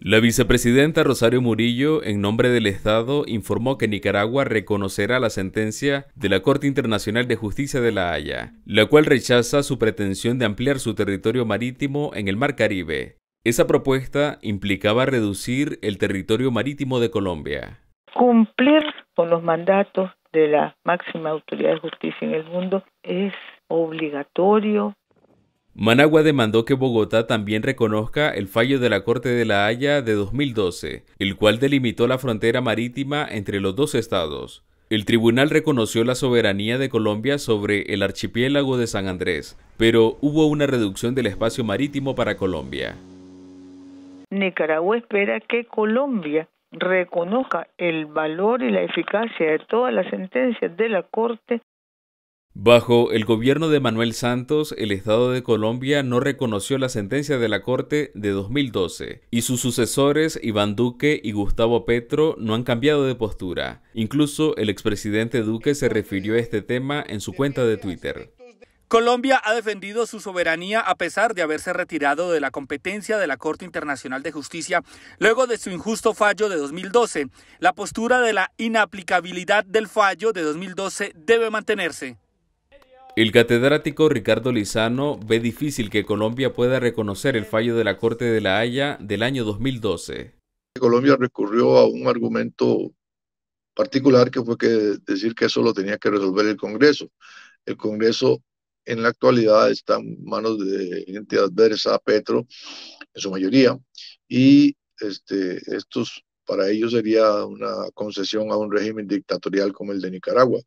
La vicepresidenta Rosario Murillo, en nombre del Estado, informó que Nicaragua reconocerá la sentencia de la Corte Internacional de Justicia de La Haya, la cual rechaza su pretensión de ampliar su territorio marítimo en el Mar Caribe. Esa propuesta implicaba reducir el territorio marítimo de Colombia. Cumplir con los mandatos de la máxima autoridad de justicia en el mundo es obligatorio Managua demandó que Bogotá también reconozca el fallo de la Corte de la Haya de 2012, el cual delimitó la frontera marítima entre los dos estados. El tribunal reconoció la soberanía de Colombia sobre el archipiélago de San Andrés, pero hubo una reducción del espacio marítimo para Colombia. Nicaragua espera que Colombia reconozca el valor y la eficacia de todas las sentencias de la Corte Bajo el gobierno de Manuel Santos, el Estado de Colombia no reconoció la sentencia de la Corte de 2012 y sus sucesores Iván Duque y Gustavo Petro no han cambiado de postura. Incluso el expresidente Duque se refirió a este tema en su cuenta de Twitter. Colombia ha defendido su soberanía a pesar de haberse retirado de la competencia de la Corte Internacional de Justicia luego de su injusto fallo de 2012. La postura de la inaplicabilidad del fallo de 2012 debe mantenerse. El catedrático Ricardo Lizano ve difícil que Colombia pueda reconocer el fallo de la Corte de la Haya del año 2012. Colombia recurrió a un argumento particular que fue que decir que eso lo tenía que resolver el Congreso. El Congreso en la actualidad está en manos de gente adversa a Petro, en su mayoría, y este, estos para ellos sería una concesión a un régimen dictatorial como el de Nicaragua.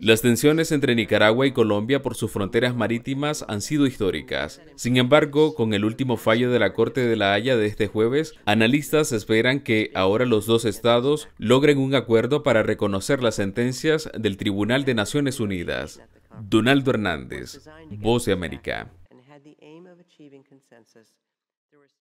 Las tensiones entre Nicaragua y Colombia por sus fronteras marítimas han sido históricas. Sin embargo, con el último fallo de la Corte de la Haya de este jueves, analistas esperan que ahora los dos estados logren un acuerdo para reconocer las sentencias del Tribunal de Naciones Unidas. Donaldo Hernández, Voz de América.